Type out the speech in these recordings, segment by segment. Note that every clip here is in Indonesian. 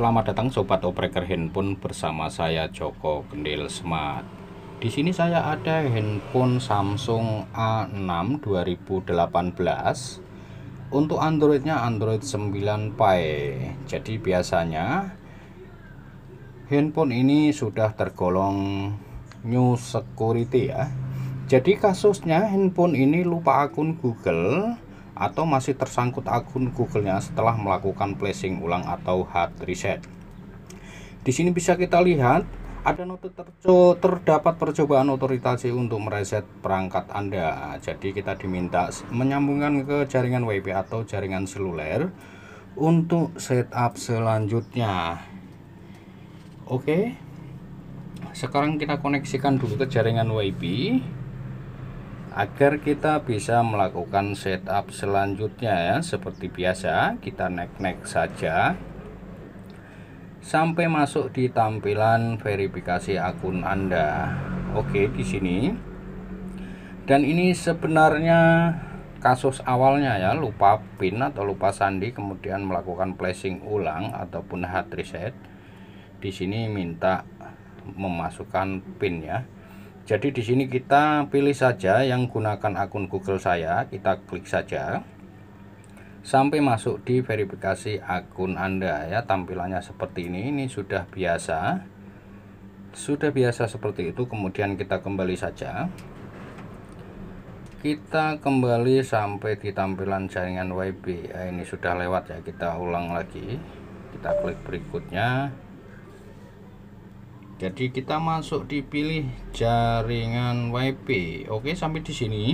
Selamat datang sobat operator handphone bersama saya Joko Kendil Smart. Di sini saya ada handphone Samsung A6 2018. Untuk Androidnya Android 9 Pie. Jadi biasanya handphone ini sudah tergolong new security ya. Jadi kasusnya handphone ini lupa akun Google atau masih tersangkut akun Google-nya setelah melakukan placing ulang atau hard reset. Di sini bisa kita lihat ada note terco terdapat percobaan otoritasi untuk mereset perangkat Anda. Jadi kita diminta menyambungkan ke jaringan WiFi atau jaringan seluler untuk setup selanjutnya. Oke. Sekarang kita koneksikan dulu ke jaringan WiFi agar kita bisa melakukan setup selanjutnya ya seperti biasa kita naik-naik saja sampai masuk di tampilan verifikasi akun Anda Oke di sini dan ini sebenarnya kasus awalnya ya lupa pin atau lupa sandi kemudian melakukan flashing ulang ataupun hard reset di sini minta memasukkan pin ya jadi di sini kita pilih saja yang gunakan akun Google saya kita klik saja sampai masuk di verifikasi akun Anda ya tampilannya seperti ini ini sudah biasa sudah biasa seperti itu kemudian kita kembali saja kita kembali sampai di tampilan jaringan WiFi. Eh, ini sudah lewat ya kita ulang lagi kita klik berikutnya jadi kita masuk dipilih jaringan WP. oke sampai di sini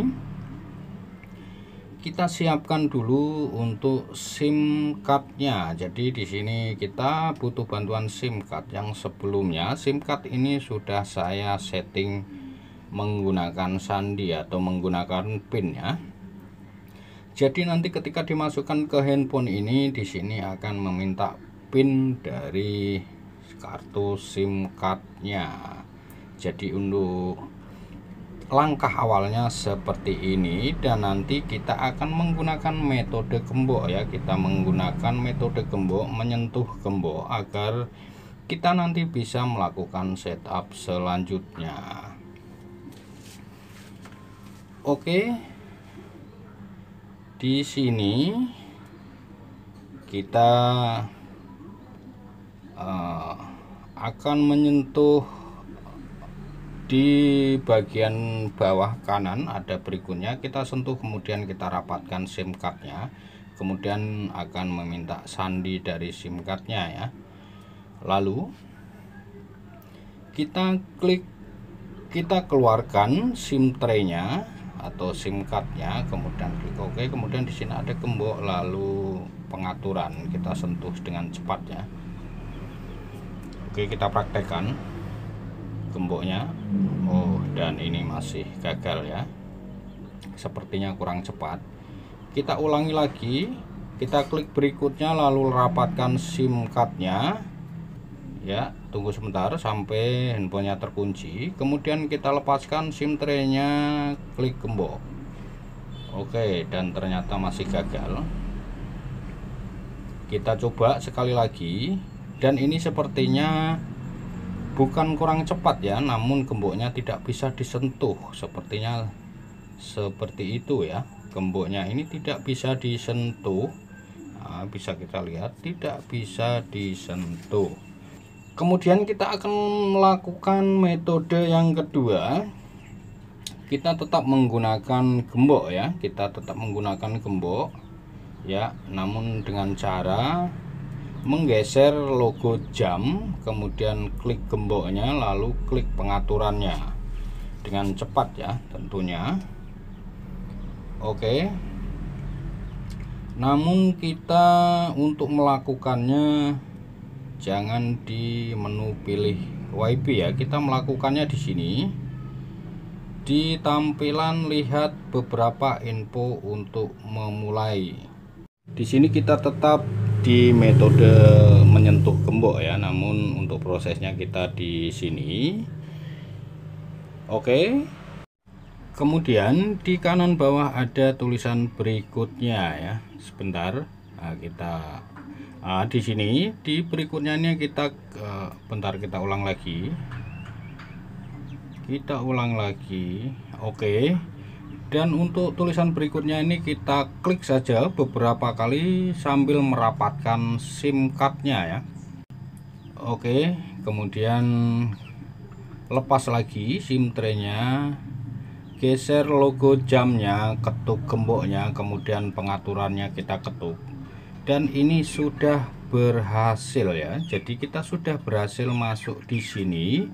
kita siapkan dulu untuk SIM cardnya jadi di sini kita butuh bantuan SIM card yang sebelumnya SIM card ini sudah saya setting menggunakan sandi atau menggunakan pin ya jadi nanti ketika dimasukkan ke handphone ini di sini akan meminta pin dari kartu SIM cardnya jadi untuk langkah awalnya seperti ini dan nanti kita akan menggunakan metode gembok ya kita menggunakan metode gembok menyentuh gembok agar kita nanti bisa melakukan setup selanjutnya oke di sini kita Eh, akan menyentuh di bagian bawah kanan ada berikutnya kita sentuh kemudian kita rapatkan SIM cardnya kemudian akan meminta sandi dari SIM cardnya ya lalu kita klik kita keluarkan SIM traynya atau SIM cardnya kemudian klik OK kemudian di sini ada gembok lalu pengaturan kita sentuh dengan cepat ya Oke kita praktekkan gemboknya Oh dan ini masih gagal ya Sepertinya kurang cepat Kita ulangi lagi Kita klik berikutnya lalu rapatkan SIM cardnya Ya tunggu sebentar sampai handphonenya terkunci Kemudian kita lepaskan SIM traynya klik gembok Oke dan ternyata masih gagal Kita coba sekali lagi dan ini sepertinya bukan kurang cepat ya namun gemboknya tidak bisa disentuh sepertinya seperti itu ya gemboknya ini tidak bisa disentuh nah, bisa kita lihat tidak bisa disentuh kemudian kita akan melakukan metode yang kedua kita tetap menggunakan gembok ya kita tetap menggunakan gembok ya namun dengan cara menggeser logo jam kemudian klik gemboknya lalu klik pengaturannya dengan cepat ya tentunya oke namun kita untuk melakukannya jangan di menu pilih wipe ya kita melakukannya di sini di tampilan lihat beberapa info untuk memulai di sini kita tetap di metode menyentuh gembok ya namun untuk prosesnya kita di sini oke kemudian di kanan bawah ada tulisan berikutnya ya sebentar nah, kita nah, di sini di berikutnya ini kita eh, bentar kita ulang lagi kita ulang lagi oke okay dan untuk tulisan berikutnya ini kita klik saja beberapa kali sambil merapatkan SIM cardnya ya Oke kemudian lepas lagi SIM traynya geser logo jamnya ketuk gemboknya kemudian pengaturannya kita ketuk dan ini sudah berhasil ya jadi kita sudah berhasil masuk di sini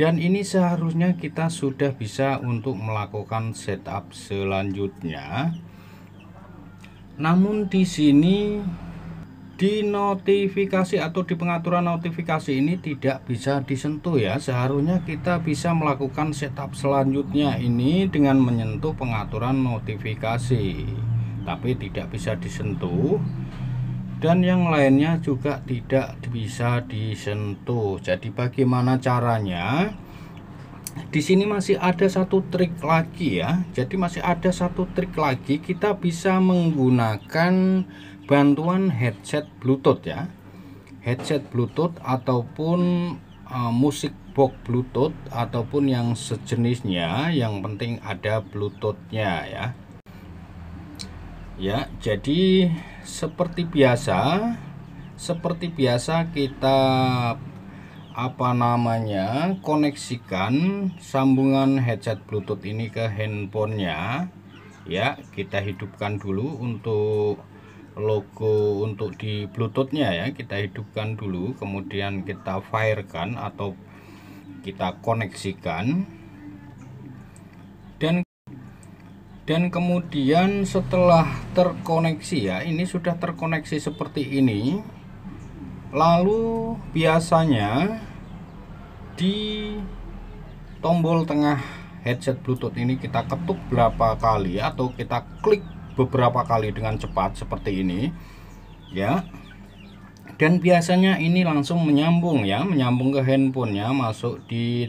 dan ini seharusnya kita sudah bisa untuk melakukan setup selanjutnya namun di sini di notifikasi atau di pengaturan notifikasi ini tidak bisa disentuh ya seharusnya kita bisa melakukan setup selanjutnya ini dengan menyentuh pengaturan notifikasi tapi tidak bisa disentuh dan yang lainnya juga tidak bisa disentuh jadi bagaimana caranya di sini masih ada satu trik lagi ya jadi masih ada satu trik lagi kita bisa menggunakan bantuan headset bluetooth ya headset bluetooth ataupun uh, musik box bluetooth ataupun yang sejenisnya yang penting ada bluetoothnya ya ya jadi seperti biasa seperti biasa kita apa namanya koneksikan sambungan headset bluetooth ini ke handphonenya ya kita hidupkan dulu untuk logo untuk di bluetoothnya ya kita hidupkan dulu kemudian kita firekan atau kita koneksikan dan dan kemudian setelah terkoneksi ya ini sudah terkoneksi seperti ini lalu biasanya di tombol tengah headset bluetooth ini kita ketuk berapa kali atau kita klik beberapa kali dengan cepat seperti ini ya dan biasanya ini langsung menyambung ya menyambung ke handphonenya masuk di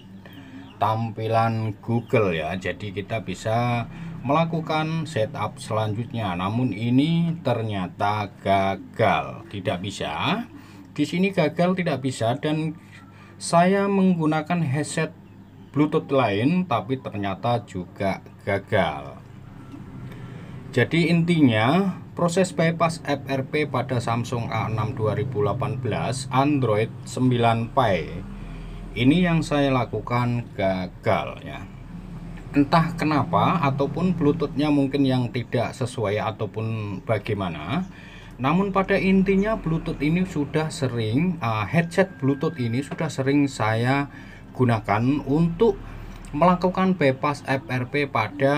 tampilan Google ya jadi kita bisa melakukan setup selanjutnya namun ini ternyata gagal tidak bisa di sini gagal tidak bisa dan saya menggunakan headset bluetooth lain tapi ternyata juga gagal jadi intinya proses bypass FRP pada Samsung A6 2018 Android 9 Pie ini yang saya lakukan gagal ya entah kenapa ataupun bluetoothnya mungkin yang tidak sesuai ataupun bagaimana namun pada intinya bluetooth ini sudah sering uh, headset bluetooth ini sudah sering saya gunakan untuk melakukan bypass FRP pada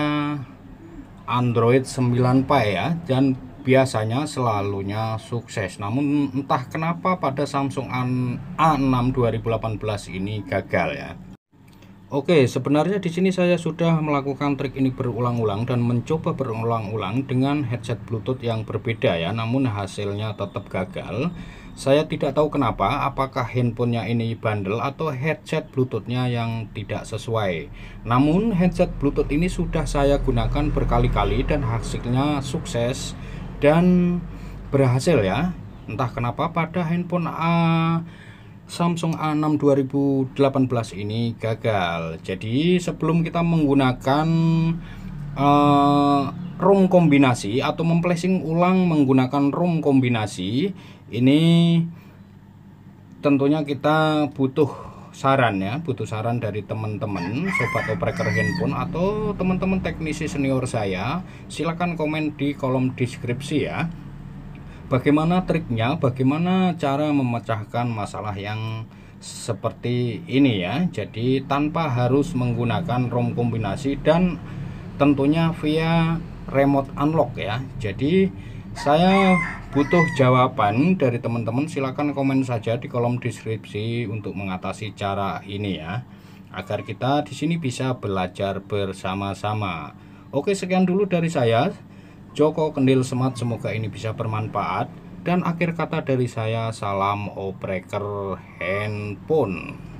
Android 9 Pie ya dan biasanya selalunya sukses namun entah kenapa pada Samsung A6 2018 ini gagal ya Oke, sebenarnya di sini saya sudah melakukan trik ini berulang-ulang dan mencoba berulang-ulang dengan headset Bluetooth yang berbeda ya, namun hasilnya tetap gagal. Saya tidak tahu kenapa, apakah handphonenya ini bandel atau headset Bluetoothnya yang tidak sesuai. Namun headset Bluetooth ini sudah saya gunakan berkali-kali dan hasilnya sukses dan berhasil ya. Entah kenapa pada handphone A Samsung A6 2018 ini gagal. Jadi sebelum kita menggunakan uh, ROM kombinasi atau memplacing ulang menggunakan ROM kombinasi, ini tentunya kita butuh saran ya, butuh saran dari teman-teman sobat operator handphone atau teman-teman teknisi senior saya. Silahkan komen di kolom deskripsi ya bagaimana triknya bagaimana cara memecahkan masalah yang seperti ini ya jadi tanpa harus menggunakan ROM kombinasi dan tentunya via remote unlock ya jadi saya butuh jawaban dari teman-teman silahkan komen saja di kolom deskripsi untuk mengatasi cara ini ya agar kita di sini bisa belajar bersama-sama oke sekian dulu dari saya Joko Kendil Semat semoga ini bisa bermanfaat dan akhir kata dari saya salam opreker handphone